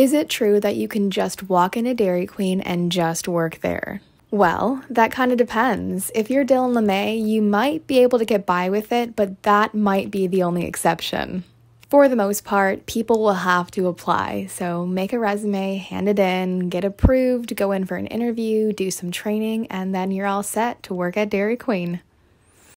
Is it true that you can just walk in a Dairy Queen and just work there? Well, that kind of depends. If you're Dylan LeMay, you might be able to get by with it, but that might be the only exception. For the most part, people will have to apply, so make a resume, hand it in, get approved, go in for an interview, do some training, and then you're all set to work at Dairy Queen.